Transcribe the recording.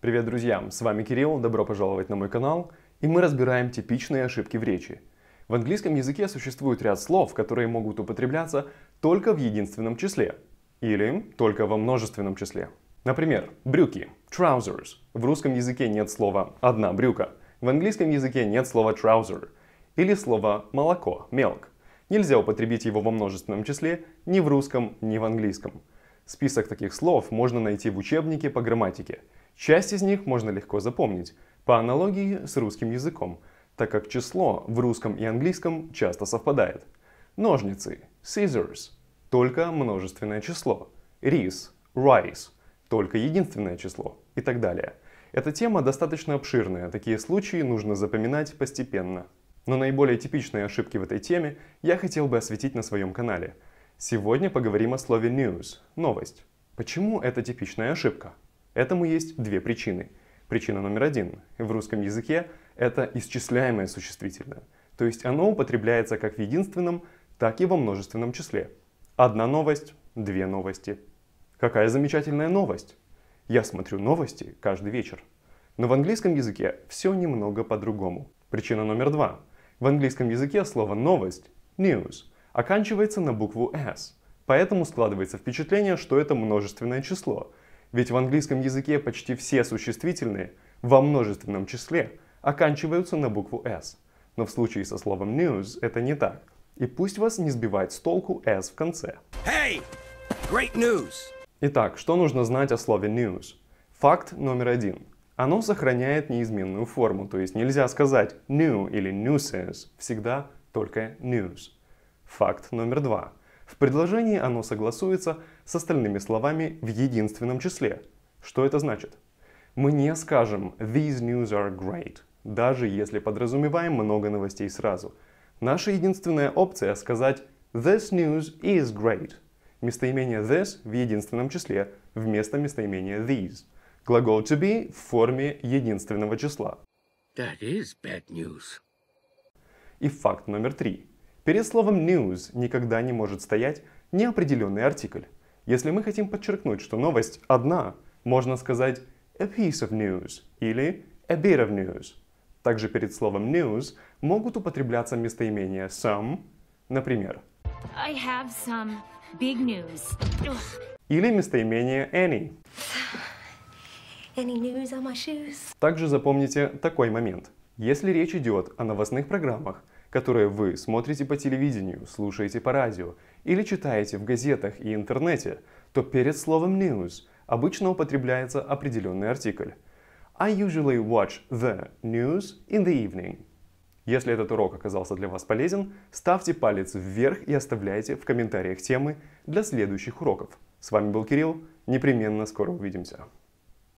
Привет, друзья! С вами Кирилл, добро пожаловать на мой канал, и мы разбираем типичные ошибки в речи. В английском языке существует ряд слов, которые могут употребляться только в единственном числе или только во множественном числе. Например, брюки, trousers. В русском языке нет слова «одна брюка», в английском языке нет слова trouser или слова молоко, milk. Нельзя употребить его во множественном числе ни в русском, ни в английском. Список таких слов можно найти в учебнике по грамматике. Часть из них можно легко запомнить, по аналогии с русским языком, так как число в русском и английском часто совпадает. Ножницы – scissors, только множественное число. Рис – rice, только единственное число и так далее. Эта тема достаточно обширная, такие случаи нужно запоминать постепенно. Но наиболее типичные ошибки в этой теме я хотел бы осветить на своем канале – Сегодня поговорим о слове news – новость. Почему это типичная ошибка? Этому есть две причины. Причина номер один. В русском языке это исчисляемое существительное, то есть оно употребляется как в единственном, так и во множественном числе. Одна новость, две новости. Какая замечательная новость! Я смотрю новости каждый вечер. Но в английском языке все немного по-другому. Причина номер два. В английском языке слово «новость» – «news» оканчивается на букву s, поэтому складывается впечатление, что это множественное число, ведь в английском языке почти все существительные во множественном числе оканчиваются на букву s. Но в случае со словом news это не так. И пусть вас не сбивает с толку s в конце. Hey! Great news! Итак, что нужно знать о слове news? Факт номер один. Оно сохраняет неизменную форму, то есть нельзя сказать new или newses, всегда только news. Факт номер два. В предложении оно согласуется с остальными словами в единственном числе. Что это значит? Мы не скажем «These news are great», даже если подразумеваем много новостей сразу. Наша единственная опция — сказать «This news is great». Местоимение «this» в единственном числе вместо местоимения «these». Глагол «to be» в форме единственного числа. That is bad news. И факт номер три. Перед словом news никогда не может стоять неопределенный артикль. Если мы хотим подчеркнуть, что новость одна, можно сказать a piece of news или a bit of news. Также перед словом news могут употребляться местоимения some, например, I have some big news. Или местоимение any. any news on my shoes. Также запомните такой момент. Если речь идет о новостных программах, которые вы смотрите по телевидению, слушаете по радио или читаете в газетах и интернете, то перед словом news обычно употребляется определенный артикль. I usually watch the news in the evening. Если этот урок оказался для вас полезен, ставьте палец вверх и оставляйте в комментариях темы для следующих уроков. С вами был Кирилл, непременно скоро увидимся.